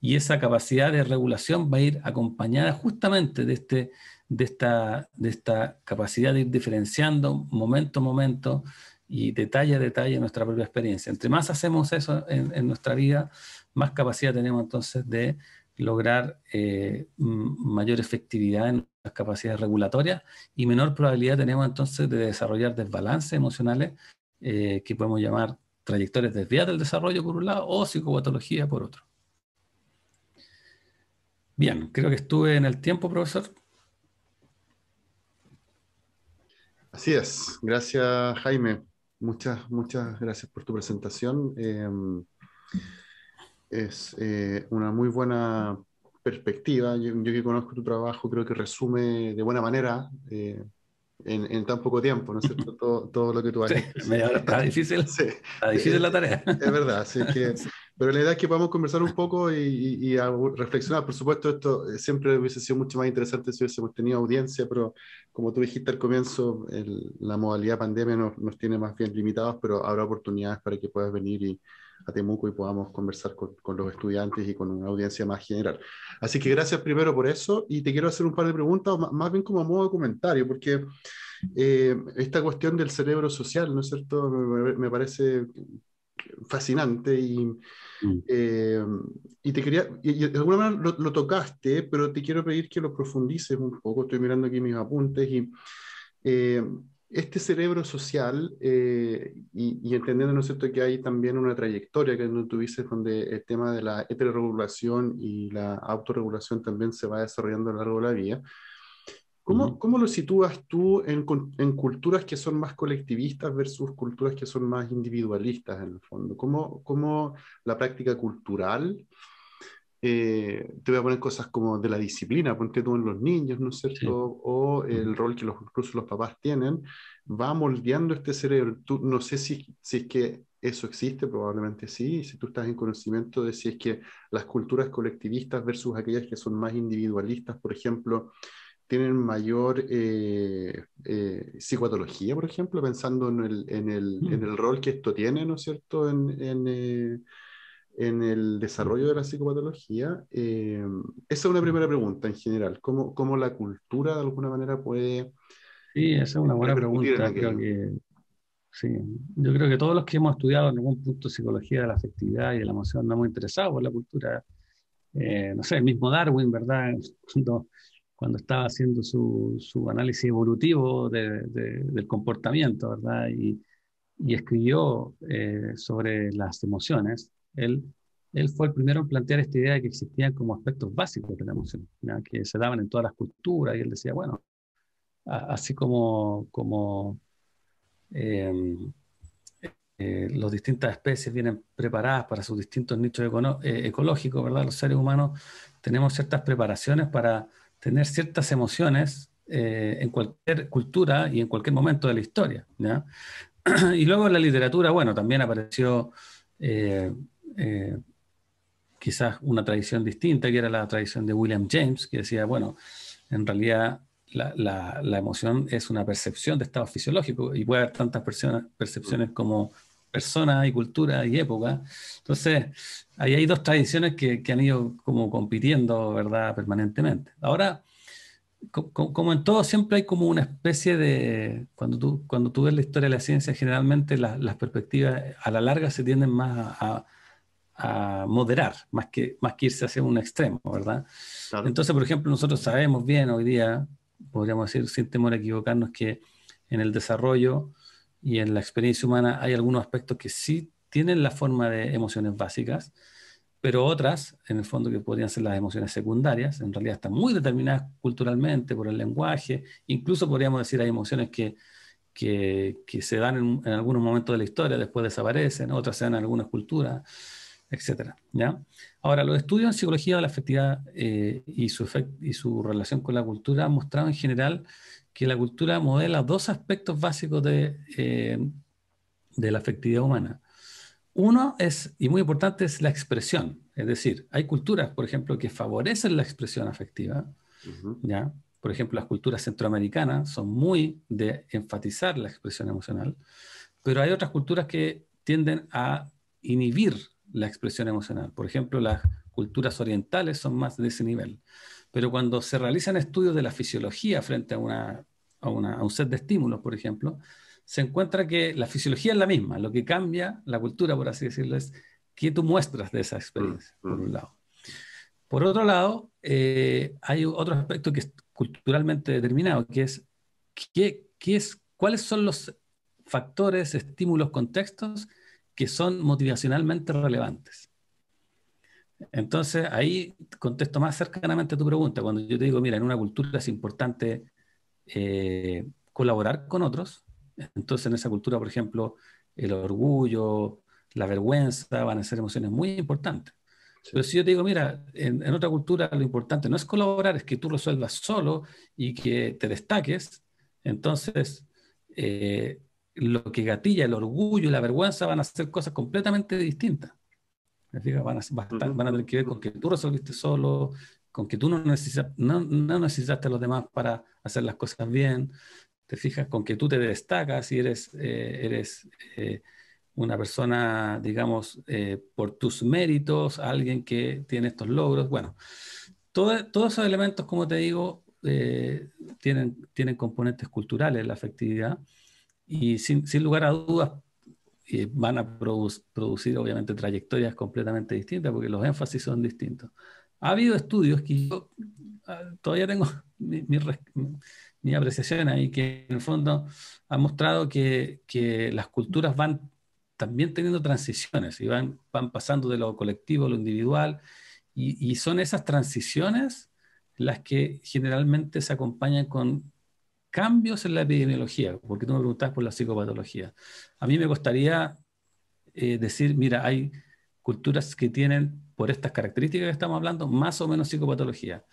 y esa capacidad de regulación va a ir acompañada justamente de este de esta, de esta capacidad de ir diferenciando momento a momento y detalle a detalle nuestra propia experiencia. Entre más hacemos eso en, nuestra vida, más capacidad tenemos entonces de lograr eh, mayor efectividad en las capacidades regulatorias y menor probabilidad tenemos entonces de desarrollar desbalances emocionales eh, que podemos llamar trayectorias desviadas del desarrollo por un lado o psicopatología por otro. Bien, creo que estuve en el tiempo, profesor. Así es. Gracias, Jaime. Muchas, muchas gracias por tu presentación. Em, es eh, una muy buena perspectiva. Yo, que conozco tu trabajo, creo que resume de buena manera eh, en, tan poco tiempo, ¿no es cierto? Todo, lo que tú haces. difícil, está difícil la tarea. Es verdad, así que pero la idea es que podamos conversar un poco y, reflexionar. Por supuesto, esto eh, siempre hubiese sido mucho más interesante si hubiésemos tenido audiencia, pero como tú dijiste al comienzo, la modalidad pandemia nos, tiene más bien limitados, pero habrá oportunidades para que puedas venir y, a Temuco y podamos conversar con, los estudiantes y con una audiencia más general. Así que gracias primero por eso y te quiero hacer un par de preguntas, más, bien como modo de comentario, porque... Eh, esta cuestión del cerebro social, ¿no es cierto? me, parece fascinante y, mm. eh, y te quería, y, de alguna manera lo, tocaste, pero te quiero pedir que lo profundices un poco, estoy mirando aquí mis apuntes y eh, este cerebro social eh, y, y, entendiendo, ¿no cierto?, que hay también una trayectoria que no tuviste donde el tema de la heteroregulación y la autorregulación también se va desarrollando a lo largo de la vida ¿Cómo, ¿Cómo, lo sitúas tú en, culturas que son más colectivistas versus culturas que son más individualistas en el fondo? ¿Cómo, cómo la práctica cultural, eh, te voy a poner cosas como de la disciplina, ponte tú en los niños, ¿no es cierto? O el rol que los, incluso los papás tienen, va moldeando este cerebro. Tú, no sé si, si es que eso existe, probablemente sí, si tú estás en conocimiento de si es que las culturas colectivistas versus aquellas que son más individualistas, por ejemplo, tienen mayor eh, eh, psicopatología, por ejemplo, pensando mm. en el, rol que esto tiene, ¿no es cierto?, en, eh, el desarrollo de la psicopatología. esa es una primera pregunta en general, ¿cómo, la cultura de alguna manera puede... Sí, esa es una buena pregunta. Yo creo que todos los que hemos estudiado en algún punto psicología de la afectividad y de la emoción nos hemos interesado por la cultura. no sé, el mismo Darwin, ¿verdad? cuando estaba haciendo su, su análisis evolutivo del comportamiento, ¿verdad? Y, escribió eh, sobre las emociones, él, él fue el primero en plantear esta idea de que existían como aspectos básicos de la emoción, que se daban en todas las culturas, y él decía, bueno, así como, como em, eh, las distintas especies vienen preparadas para sus distintos nichos eh, ecológicos, ¿verdad? Los seres humanos tenemos ciertas preparaciones para tener ciertas emociones eh, en cualquier cultura y en cualquier momento de la historia. y luego en la literatura, bueno, también apareció eh, eh, quizás una tradición distinta, que era la tradición de William James, que decía, bueno, en realidad la, la emoción es una percepción de estado fisiológico y puede haber tantas percepciones como Persona y cultura y época. Entonces, ahí hay dos tradiciones que, han ido como compitiendo, ¿verdad?, permanentemente. Ahora, como en todo, siempre hay como una especie de, cuando tú, cuando tú ves la historia de la ciencia, generalmente las perspectivas a la larga se tienden más a, moderar, más que, más que irse hacia un extremo, ¿verdad? Entonces, por ejemplo, nosotros sabemos bien hoy día, podríamos decir sin temor a equivocarnos, que en el desarrollo y en la experiencia humana hay algunos aspectos que sí tienen la forma de emociones básicas, pero otras, en el fondo, que podrían ser las emociones secundarias, en realidad están muy determinadas culturalmente por el lenguaje, incluso podríamos decir hay emociones que, que, se dan en, algunos momentos de la historia, después desaparecen, otras se dan en algunas culturas, etc. Ahora, los estudios en psicología de la afectividad eh, y, su y su relación con la cultura han mostrado en general que la cultura modela dos aspectos básicos eh, de, la afectividad humana. Uno es, y muy importante, es la expresión. Es decir, hay culturas, por ejemplo, que favorecen la expresión afectiva, ¿ya? por ejemplo, las culturas centroamericanas son muy de enfatizar la expresión emocional, pero hay otras culturas que tienden a inhibir la expresión emocional. Por ejemplo, las culturas orientales son más de ese nivel. Pero cuando se realizan estudios de la fisiología frente a, una, a, un set de estímulos, por ejemplo, se encuentra que la fisiología es la misma. Lo que cambia la cultura, por así decirlo, es qué tú muestras de esa experiencia, mm, por mm. un lado. Por otro lado, eh, hay otro aspecto que es culturalmente determinado, que es, qué, es cuáles son los factores, estímulos, contextos que son motivacionalmente relevantes. Entonces, ahí contesto más cercanamente a tu pregunta. Cuando yo te digo, mira, en una cultura es importante eh, colaborar con otros. Entonces, en esa cultura, por ejemplo, el orgullo, la vergüenza van a ser emociones muy importantes. Pero si yo te digo, mira, en, otra cultura lo importante no es colaborar, es que tú resuelvas solo y que te destaques, entonces eh, lo que gatilla el orgullo y la vergüenza van a ser cosas completamente distintas. Van a, van a, tener que ver con que tú resolviste solo, con que tú no, necesitas, no, no, necesitaste a los demás para hacer las cosas bien, te fijas con que tú te destacas y eres, eh, eres eh, una persona, digamos, eh, por tus méritos, alguien que tiene estos logros. Bueno, todo, todos esos elementos, como te digo, tienen, tienen componentes culturales la afectividad y sin, sin lugar a dudas van a producir obviamente trayectorias completamente distintas porque los énfasis son distintos. Ha habido estudios que yo ah, todavía tengo mi, apreciación ahí, que en el fondo ha mostrado que, las culturas van también teniendo transiciones y van, van pasando de lo colectivo a lo individual y, y son esas transiciones las que generalmente se acompañan con cambios en la epidemiología, porque tú me preguntas por la psicopatología. A mí me gustaría eh, decir, mira, hay culturas que tienen, por estas características que estamos hablando, más o menos psicopatología.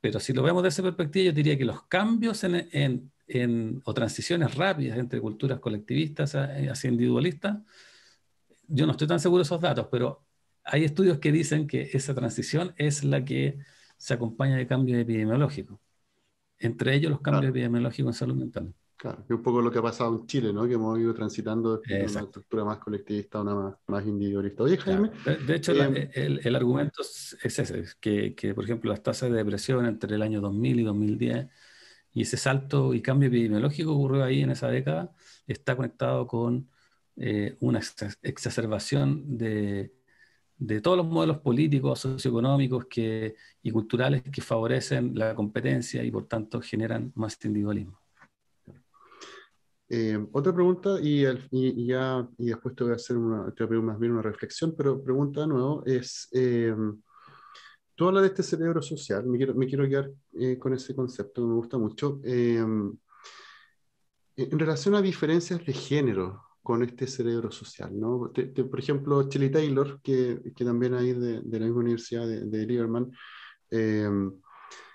Pero si lo vemos desde esa perspectiva, yo diría que los cambios en, o transiciones rápidas entre culturas colectivistas eh, hacia individualistas, yo no estoy tan seguro de esos datos, pero hay estudios que dicen que esa transición es la que se acompaña de cambios epidemiológicos entre ellos los cambios epidemiológicos en salud mental. Claro, que un poco lo que ha pasado en Chile, ¿no? Que hemos ido transitando de una estructura más colectivista a una más, individualista. Oye, Jaime. De, hecho, eh, el, el, argumento es ese, que, que, por ejemplo las tasas de depresión entre el año 2000 y 2010 y ese salto y cambio epidemiológico ocurrió ahí en esa década está conectado con eh, una exacerbación de, de todos los modelos políticos, socioeconómicos y culturales que favorecen la competencia y por tanto generan más individualismo. Eh, otra pregunta, y, ya, y después te voy a hacer una, más bien una reflexión, pero pregunta de nuevo es, eh, tú hablas de este cerebro social, me quiero, me quedar eh, con ese concepto, me gusta mucho, en relación a diferencias de género, con este cerebro social. por ejemplo, Chili Taylor, que, también hay de, la misma universidad de, Lieberman, em,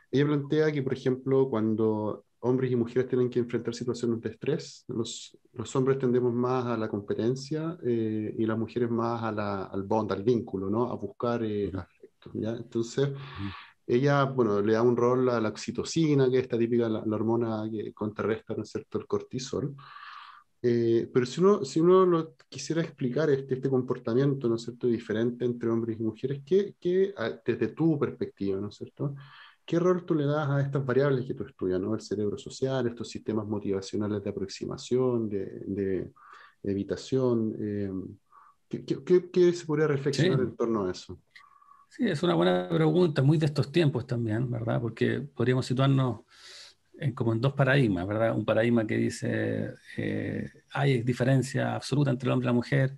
ella plantea que, por ejemplo, cuando hombres y mujeres tienen que enfrentar situaciones de estrés, los, hombres tendemos más a la competencia eh, y las mujeres más a la, al bond, al vínculo, ¿no? a buscar el eh, afecto Entonces, ella, le da un rol a la oxitocina, que es esta típica, la, hormona que contrarresta, el cortisol. Eh, pero si uno, si uno quisiera explicar este, este comportamiento, ¿no es cierto?, diferente entre hombres y mujeres, ¿qué, desde tu perspectiva, ¿no cierto?, ¿qué rol tú le das a estas variables que tú estudias, ¿no? El cerebro social, estos sistemas motivacionales de aproximación, de, evitación, eh, ¿qué, se podría reflexionar en torno a eso? Sí, es una buena pregunta, muy de estos tiempos también, ¿verdad? Porque podríamos situarnos como en dos paradigmas, ¿verdad? Un paradigma que dice eh, hay diferencia absoluta entre el hombre y la mujer,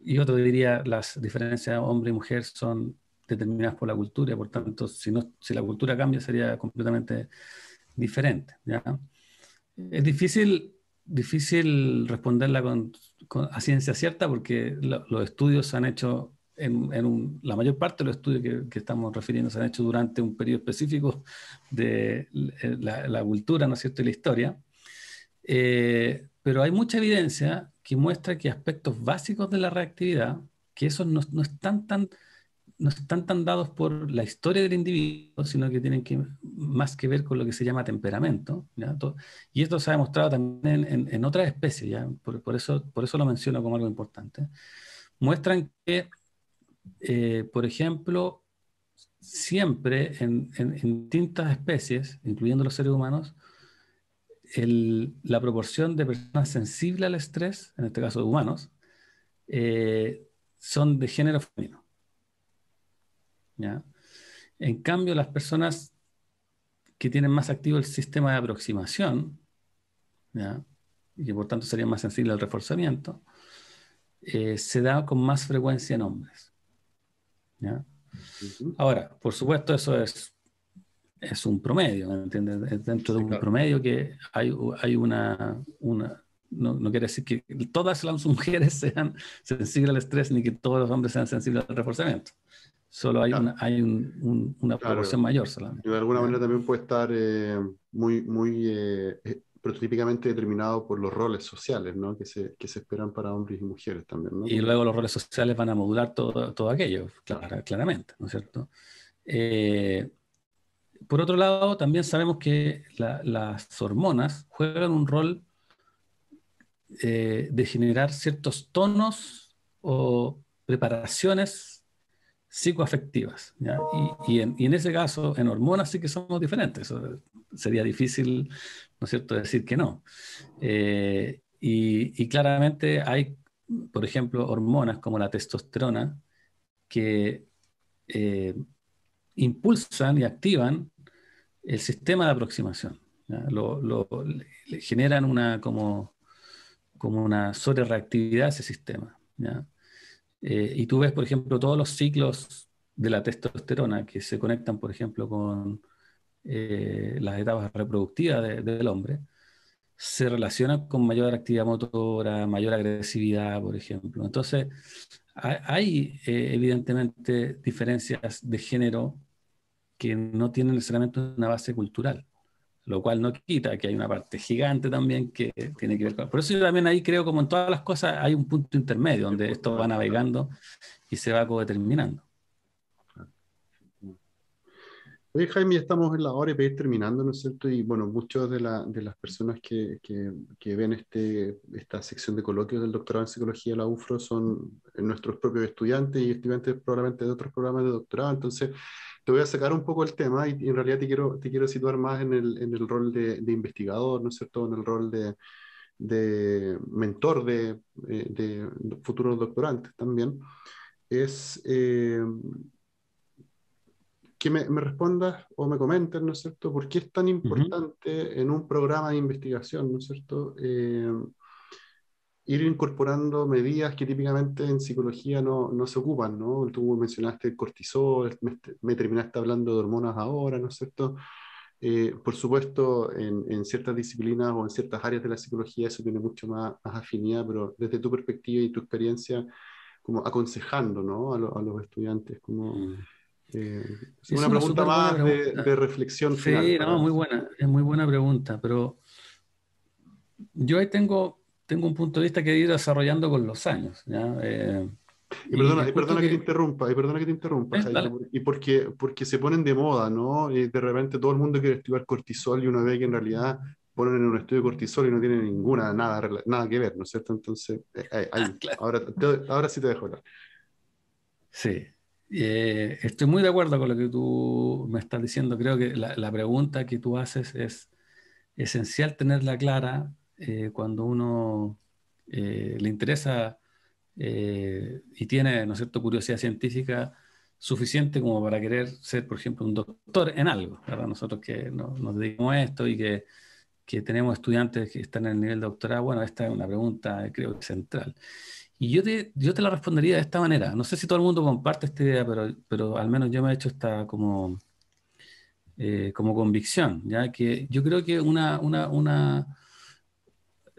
y otro diría las diferencias hombre y mujer son determinadas por la cultura, por tanto, si, no, si la cultura cambia sería completamente diferente. ¿ya? Es difícil, difícil responderla con, a ciencia cierta porque los estudios han hecho en, la mayor parte de los estudios que, estamos refiriendo se han hecho durante un periodo específico de eh, la, cultura, ¿no es cierto?, y la historia. Eh, pero hay mucha evidencia que muestra que aspectos básicos de la reactividad, que esos no, están tan, no están tan dados por la historia del individuo, sino que tienen que, más que ver con lo que se llama temperamento. y esto se ha demostrado también en, otras especies, ¿ya? por, eso, por eso lo menciono como algo importante. Muestran que eh, por ejemplo, siempre en, distintas especies, incluyendo los seres humanos, la proporción de personas sensibles al estrés, en este caso de humanos, eh, son de género femenino. En cambio, las personas que tienen más activo el sistema de aproximación, y por tanto serían más sensibles al reforzamiento, eh, se da con más frecuencia en hombres. ¿ya? Ahora, por supuesto, eso es, es un promedio, ¿entiendes? Es dentro de un promedio que hay, hay una, una no, quiere decir que todas las mujeres sean sensibles al estrés ni que todos los hombres sean sensibles al reforzamiento. Solo hay una, hay una proporción mayor de alguna manera también puede estar eh, muy, muy eh, eh, típicamente determinado por los roles sociales que, se, esperan para hombres y mujeres también. Y luego los roles sociales van a modular todo, aquello, claramente, ¿no es cierto? Eh, por otro lado, también sabemos que las hormonas juegan un rol eh, de generar ciertos tonos o preparaciones psicoafectivas. Y, y, en, y, en, ese caso, en hormonas sí que somos diferentes. Sería difícil ¿no es cierto?, decir que no. Eh, y, claramente hay, por ejemplo, hormonas como la testosterona que eh, impulsan y activan el sistema de aproximación. generan una como, como una sobrereactividad a ese sistema. Eh, y tú ves, por ejemplo, todos los ciclos de la testosterona que se conectan, por ejemplo, con eh, las etapas reproductivas del hombre, se relaciona con mayor actividad motora, mayor agresividad, por ejemplo. Entonces, hay, eh, evidentemente diferencias de género que no tienen necesariamente una base cultural, lo cual no quita que hay una parte gigante también que tiene que ver con... Por eso yo también ahí creo, como en todas las cosas, hay un punto intermedio donde esto va navegando y se va codeterminando. Oye, Jaime, ya estamos en la hora y ir terminando, ¿no es cierto? Y bueno, muchas de, las personas que, ven este, esta sección de coloquios del doctorado en psicología de la UFRO son nuestros propios estudiantes y estudiantes probablemente de otros programas de doctorado. Entonces, te voy a sacar un poco el tema y, en realidad te quiero, te quiero situar más en el, rol de, investigador, ¿no es cierto? En el rol de, mentor eh, de, futuros doctorantes también. Es. Eh, que me, respondas o me comentes, ¿no es cierto?, por qué es tan importante en un programa de investigación, ¿no es cierto?, eh, ir incorporando medidas que típicamente en psicología no, no, se ocupan, ¿no? Tú mencionaste el cortisol, me, terminaste hablando de hormonas ahora, ¿no es cierto? Eh, por supuesto, en, ciertas disciplinas o en ciertas áreas de la psicología eso tiene mucho más, afinidad, pero desde tu perspectiva y tu experiencia, como aconsejando, ¿no? A, los estudiantes, como... Mm una, pregunta más De, reflexión. Sí, muy buena, es muy buena pregunta, pero yo ahí tengo, tengo un punto de vista que he ido desarrollando con los años. Eh, y, perdona, que, te interrumpa, y perdona que te interrumpa, eh, y porque, se ponen de moda, ¿no? Y de repente todo el mundo quiere estudiar cortisol y una vez que en realidad ponen en un estudio cortisol y no tienen ninguna, nada, nada que ver, ¿no es cierto? Entonces, eh, ahora, sí te dejo hablar. Sí, eh, estoy muy de acuerdo con lo que tú me estás diciendo. Creo que la, pregunta que tú haces es esencial tenerla clara eh, cuando uno eh, le interesa y tiene, ¿no es curiosidad científica suficiente como para querer ser, por ejemplo, un doctor en algo. ¿verdad? Nosotros que nos dedicamos a esto y que, que tenemos estudiantes que están en el nivel de doctorado, bueno, esta es una pregunta, creo, central. Y yo te, yo te la respondería de esta manera. No sé si todo el mundo comparte esta idea, pero, pero al menos yo me he hecho esta como, eh, como convicción, ya que yo creo que una, una, una,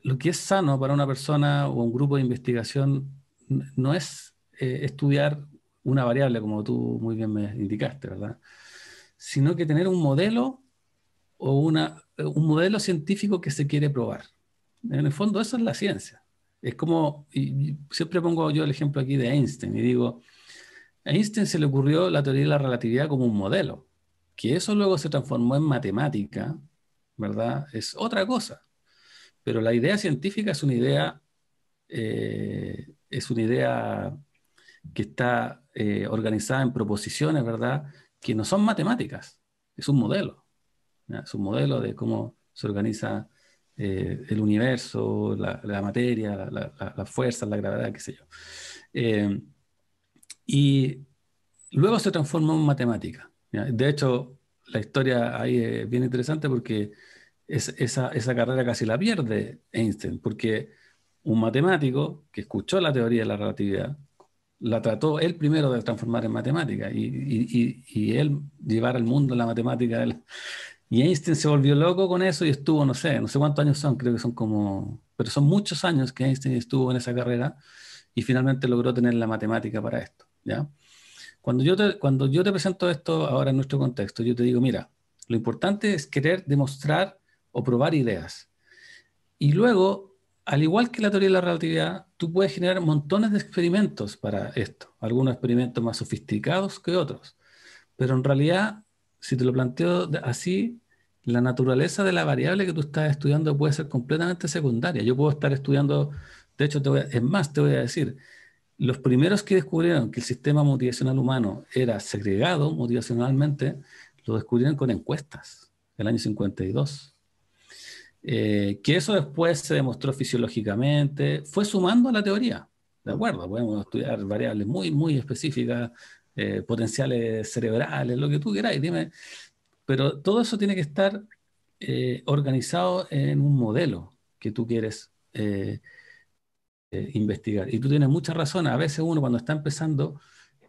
lo que es sano para una persona o un grupo de investigación no es eh, estudiar una variable, como tú muy bien me indicaste, ¿verdad? Sino que tener un modelo o una, un modelo científico que se quiere probar. En el fondo, eso es la ciencia. Es como, y siempre pongo yo el ejemplo aquí de Einstein y digo, a Einstein se le ocurrió la teoría de la relatividad como un modelo, que eso luego se transformó en matemática, ¿verdad? Es otra cosa. Pero la idea científica es una idea, eh, es una idea que está eh, organizada en proposiciones, ¿verdad? Que no son matemáticas, es un modelo. Es un modelo de cómo se organiza eh, el universo, la, materia, la, fuerzas, la, fuerza, la gravedad, qué sé yo. Eh, y luego se transformó en matemática. De hecho, la historia ahí es bien interesante porque esa, carrera casi la pierde Einstein, porque un matemático que escuchó la teoría de la relatividad, la trató él primero de transformar en matemática y, y, él llevar al mundo la matemática. Y Einstein se volvió loco con eso y estuvo, no sé, no sé cuántos años son, creo que son como, pero son muchos años que Einstein estuvo en esa carrera y finalmente logró tener la matemática para esto, ¿ya? Cuando yo te, cuando yo te presento esto ahora en nuestro contexto, yo te digo, mira, lo importante es querer demostrar o probar ideas. Y luego, al igual que la teoría de la relatividad, tú puedes generar montones de experimentos para esto, algunos experimentos más sofisticados que otros. Pero en realidad si te lo planteo así, la naturaleza de la variable que tú estás estudiando puede ser completamente secundaria. Yo puedo estar estudiando, de hecho, es más, te voy a decir, los primeros que descubrieron que el sistema motivacional humano era segregado motivacionalmente, lo descubrieron con encuestas, el año 52. Eh, que eso después se demostró fisiológicamente, fue sumando a la teoría. De acuerdo, podemos estudiar variables muy, muy específicas, eh, potenciales cerebrales, lo que tú queráis, dime. Pero todo eso tiene que estar eh, organizado en un modelo que tú quieres eh, investigar. Y tú tienes mucha razón, a veces uno cuando está empezando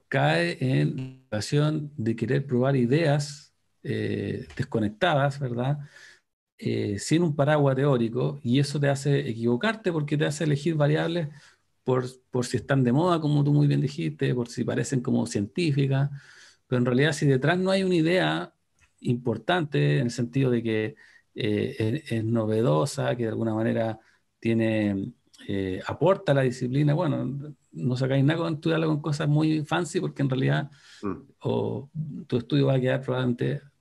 cae en la situación de querer probar ideas desconectadas, ¿verdad? sin un paraguas teórico, y eso te hace equivocarte porque te hace elegir variables por, si están de moda, como tú muy bien dijiste, por si parecen como científicas, pero en realidad si detrás no hay una idea importante en el sentido de que eh, es, novedosa, que de alguna manera tiene, eh, aporta a la disciplina, bueno, no sacáis nada con estudiarla con cosas muy fancy porque en realidad mm. o, tu estudio va a quedar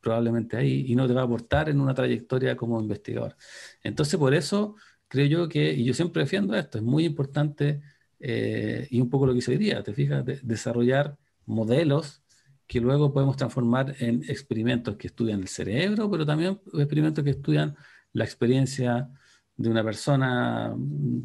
probablemente ahí y no te va a aportar en una trayectoria como investigador. Entonces, por eso creo yo que, y yo siempre defiendo esto, es muy importante eh, y un poco lo que hice hoy día, ¿te fijas? desarrollar modelos que luego podemos transformar en experimentos que estudian el cerebro, pero también experimentos que estudian la experiencia de una persona,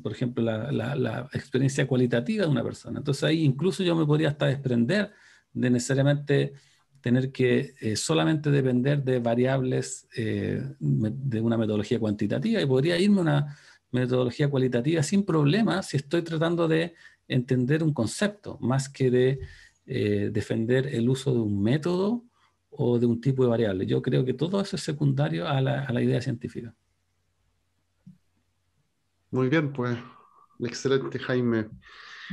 por ejemplo, la, experiencia cualitativa de una persona. Entonces ahí incluso yo me podría hasta desprender de necesariamente tener que eh, solamente depender de variables eh, de una metodología cuantitativa y podría irme a una metodología cualitativa sin problema si estoy tratando de entender un concepto más que de eh, defender el uso de un método o de un tipo de variable. Yo creo que todo eso es secundario a la, a la idea científica. Muy bien, pues excelente Jaime.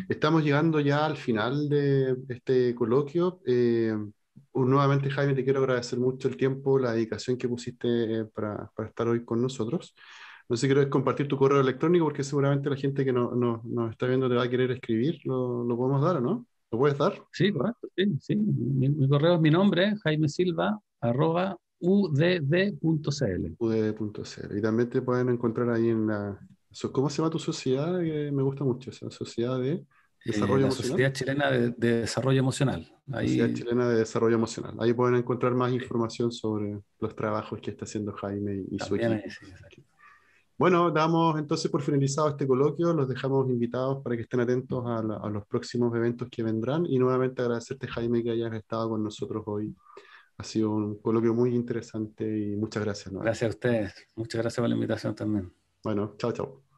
Estamos llegando ya al final de este coloquio. Eh, nuevamente, Jaime, te quiero agradecer mucho el tiempo, la dedicación que pusiste eh, para, para, estar hoy con nosotros. No sé si quieres compartir tu correo electrónico porque seguramente la gente que nos no, está viendo te va a querer escribir. ¿Lo, podemos dar o no? ¿Lo puedes dar? Sí, correcto. Sí, sí. Mi, correo es mi nombre, Jaime Silva, arroba udd.cl. udd.cl. Y también te pueden encontrar ahí en la... ¿Cómo se llama tu sociedad? me gusta mucho esa sociedad de... Eh, desarrollo la Sociedad Chilena de, Desarrollo Emocional. Ahí... Sociedad Chilena de Desarrollo Emocional. Ahí pueden encontrar más información sobre los trabajos que está haciendo Jaime y, su equipo. Bueno, damos entonces por finalizado este coloquio, los dejamos invitados para que estén atentos a, los próximos eventos que vendrán y nuevamente agradecerte Jaime que hayas estado con nosotros hoy. Ha sido un coloquio muy interesante y muchas gracias. Gracias a ustedes, muchas gracias por la invitación también. Bueno, chao, chao.